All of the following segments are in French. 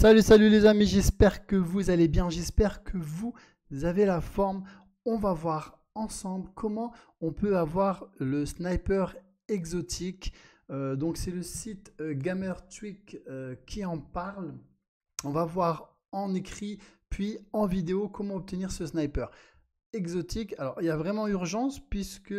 Salut, salut les amis, j'espère que vous allez bien, j'espère que vous avez la forme. On va voir ensemble comment on peut avoir le sniper exotique. Euh, donc c'est le site euh, Gamer euh, qui en parle. On va voir en écrit puis en vidéo comment obtenir ce sniper exotique. Alors, il y a vraiment urgence puisque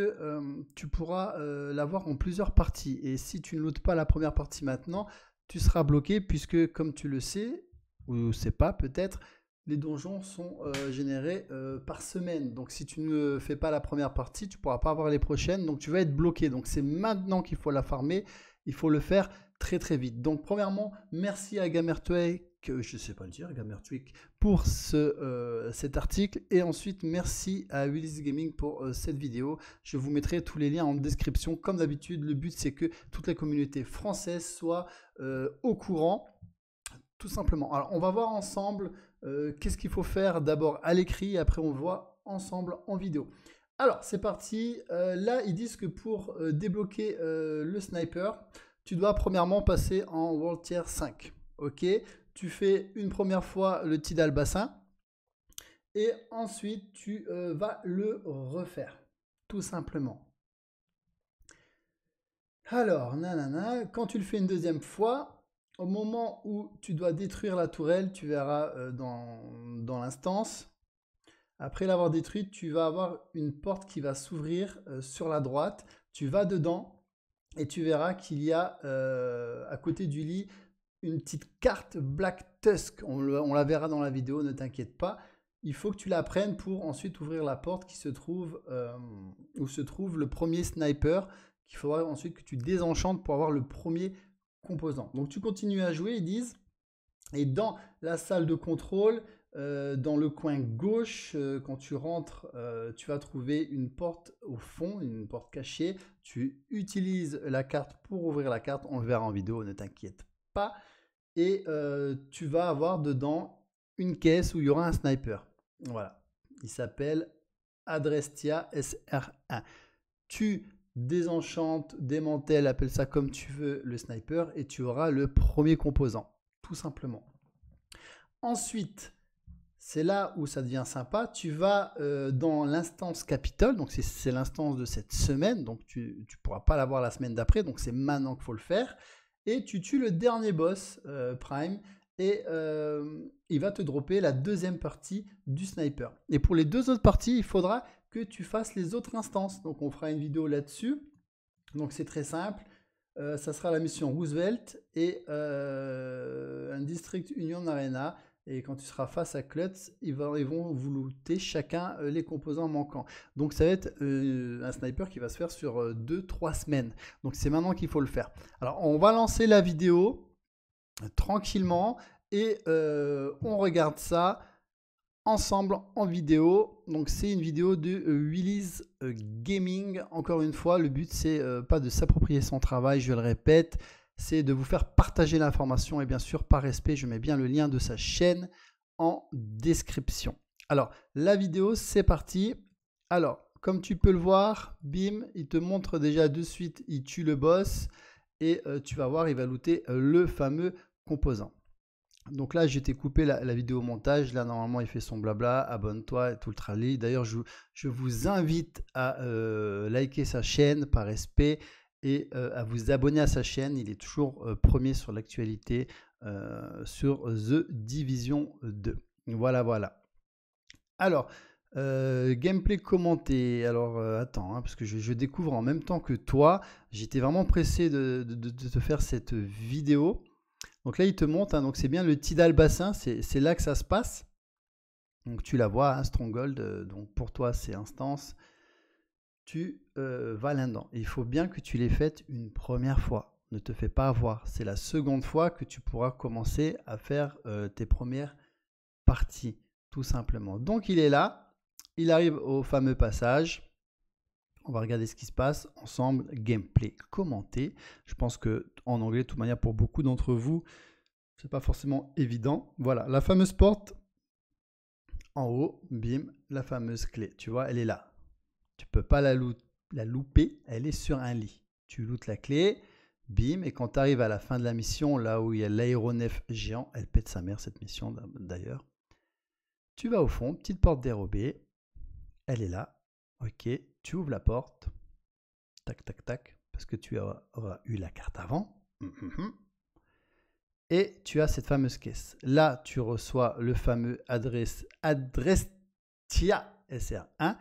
tu pourras l'avoir en plusieurs parties. Et si tu ne loutes pas la première partie maintenant, tu seras bloqué puisque, comme tu le sais, ou sais pas peut-être, les donjons sont euh, générés euh, par semaine. Donc si tu ne fais pas la première partie, tu pourras pas avoir les prochaines. Donc tu vas être bloqué. Donc c'est maintenant qu'il faut la farmer. Il faut le faire très très vite. Donc premièrement, merci à Gamertway que euh, je ne sais pas le dire, Gamertwick, pour ce, euh, cet article. Et ensuite, merci à Willis Gaming pour euh, cette vidéo. Je vous mettrai tous les liens en description. Comme d'habitude, le but c'est que toute la communauté française soit au courant. Tout simplement. Alors, on va voir ensemble qu'est-ce qu'il faut faire d'abord à l'écrit, et après on voit ensemble en vidéo. Alors, c'est parti. là, ils disent que pour débloquer le sniper, tu dois premièrement passer en World Tier 5. Ok, tu fais une première fois le tidal bassin et ensuite tu euh, vas le refaire, tout simplement. Alors, nanana, quand tu le fais une deuxième fois, au moment où tu dois détruire la tourelle, tu verras euh, dans, dans l'instance, après l'avoir détruite, tu vas avoir une porte qui va s'ouvrir euh, sur la droite, tu vas dedans et tu verras qu'il y a à côté du lit une petite carte Black Tusk. On, la verra dans la vidéo, ne t'inquiète pas. Il faut que tu la prennes pour ensuite ouvrir la porte qui se trouve euh, où se trouve le premier sniper qu'il faudra ensuite que tu désenchantes pour avoir le premier composant. Donc tu continues à jouer, ils disent. Et dans la salle de contrôle, euh, dans le coin gauche, euh, quand tu rentres, tu vas trouver une porte au fond, une porte cachée. Tu utilises la carte pour ouvrir la carte. On le verra en vidéo, ne t'inquiète et tu vas avoir dedans une caisse où il y aura un sniper. Voilà. Il s'appelle Adrestia SR1. Tu désenchantes, démantèles, appelle ça comme tu veux, le sniper, et tu auras le premier composant, tout simplement. Ensuite, c'est là où ça devient sympa. Tu vas dans l'instance Capitole, donc c'est l'instance de cette semaine, donc tu ne pourras pas l'avoir la semaine d'après, donc c'est maintenant qu'il faut le faire et tu tues le dernier boss, euh, Prime, et euh, il va te dropper la deuxième partie du sniper. Et pour les deux autres parties, il faudra que tu fasses les autres instances. Donc on fera une vidéo là-dessus. Donc c'est très simple. Euh, ça sera la mission Roosevelt et un District Union Arena. Et quand tu seras face à Klutz, ils vont, ils vont vous looter chacun euh, les composants manquants. Donc ça va être euh, un sniper qui va se faire sur 2-3 euh, semaines. Donc c'est maintenant qu'il faut le faire. Alors on va lancer la vidéo tranquillement et on regarde ça ensemble en vidéo. Donc c'est une vidéo de Willis Gaming. Encore une fois, le but c'est pas de s'approprier son travail, je le répète, c'est de vous faire partager l'information et bien sûr, par respect, je mets bien le lien de sa chaîne en description. Alors, la vidéo, c'est parti. Alors, comme tu peux le voir, bim, il te montre déjà de suite, il tue le boss et euh, tu vas voir, il va looter euh, le fameux composant. Donc là, j'étais coupé la, vidéo montage. Là, normalement, il fait son blabla. Abonne-toi et tout le tralé. D'ailleurs, je, vous invite à euh, liker sa chaîne par respect et euh, à vous abonner à sa chaîne. Il est toujours euh, premier sur l'actualité euh, sur The Division 2. Voilà, voilà. Alors, gameplay commenté. Alors, attends, hein, parce que je, découvre en même temps que toi. J'étais vraiment pressé de, te faire cette vidéo. Donc là, il te montre, hein, donc c'est bien le Tidal Bassin. C'est là que ça se passe. Donc tu la vois, hein, Stronghold. donc pour toi, c'est instance tu euh, vas là Il faut bien que tu les fasses une première fois. Ne te fais pas avoir. C'est la seconde fois que tu pourras commencer à faire euh, tes premières parties, tout simplement. Donc il est là, il arrive au fameux passage. On va regarder ce qui se passe ensemble. Gameplay commenté. Je pense que en anglais, de toute manière, pour beaucoup d'entre vous, c'est pas forcément évident. Voilà, la fameuse porte en haut, bim, la fameuse clé. Tu vois, elle est là. Tu peux pas la, louper, elle est sur un lit. Tu loutes la clé, bim, et quand tu arrives à la fin de la mission, là où il y a l'aéronef géant, elle pète sa mère cette mission d'ailleurs. Tu vas au fond, petite porte dérobée, elle est là, ok, tu ouvres la porte, tac tac tac, parce que tu auras eu la carte avant. Hum, hum, hum. Et tu as cette fameuse caisse. Là, tu reçois le fameux adresse adresse TIA SR1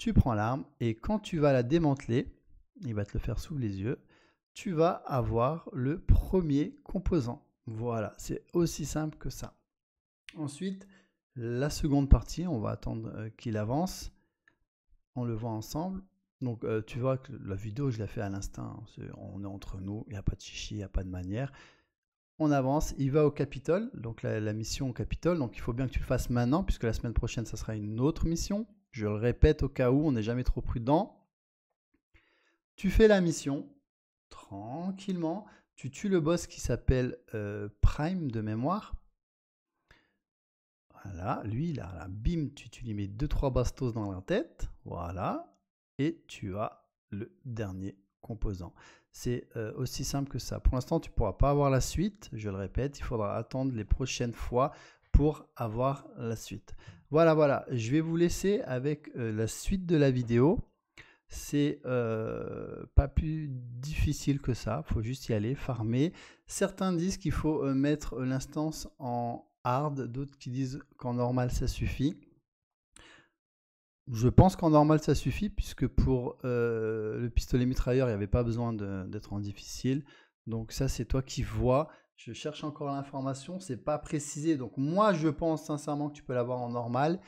tu prends l'arme et quand tu vas la démanteler, il va te le faire sous les yeux, tu vas avoir le premier composant. Voilà, c'est aussi simple que ça. Ensuite, la seconde partie, on va attendre euh, qu'il avance. On le voit ensemble. Donc euh, tu vois que la vidéo, je l'ai fait à l'instinct. Hein. On est entre nous, il n'y a pas de chichi, il n'y a pas de manière. On avance, il va au Capitole, donc la, mission au Capitole. Donc il faut bien que tu le fasses maintenant, puisque la semaine prochaine, ça sera une autre mission. Je le répète au cas où on n'est jamais trop prudent. Tu fais la mission tranquillement. Tu tues le boss qui s'appelle euh, Prime de mémoire. Voilà, lui, là, bim, tu, lui mets 2-3 bastos dans la tête. Voilà. Et tu as le dernier composant. C'est euh, aussi simple que ça. Pour l'instant, tu ne pourras pas avoir la suite. Je le répète, il faudra attendre les prochaines fois pour avoir la suite. Voilà, voilà. Je vais vous laisser avec euh, la suite de la vidéo. C'est euh, pas plus difficile que ça. Il faut juste y aller, farmer. Certains disent qu'il faut euh, mettre l'instance en hard, d'autres qui disent qu'en normal ça suffit. Je pense qu'en normal ça suffit, puisque pour le pistolet mitrailleur, il n'y avait pas besoin d'être en difficile. Donc ça, c'est toi qui vois je cherche encore l'information, c'est pas précisé. Donc moi, je pense sincèrement que tu peux l'avoir en normal.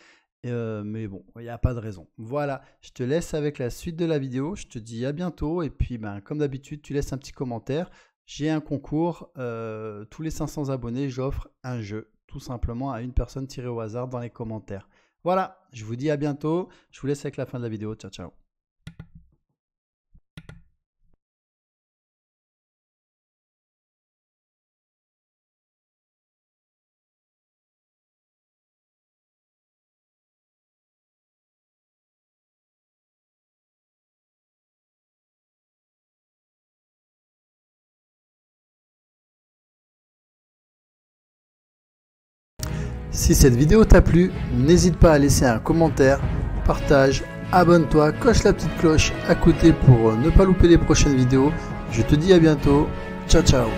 Euh, mais bon, il n'y a pas de raison. Voilà, je te laisse avec la suite de la vidéo. Je te dis à bientôt. Et puis, ben, comme d'habitude, tu laisses un petit commentaire. J'ai un concours. Euh, tous les 500 abonnés, j'offre un jeu. Tout simplement à une personne tirée au hasard dans les commentaires. Voilà, je vous dis à bientôt. Je vous laisse avec la fin de la vidéo. Ciao, ciao. Si cette vidéo t'a plu, n'hésite pas à laisser un commentaire, partage, abonne-toi, coche la petite cloche à côté pour ne pas louper les prochaines vidéos. Je te dis à bientôt, ciao ciao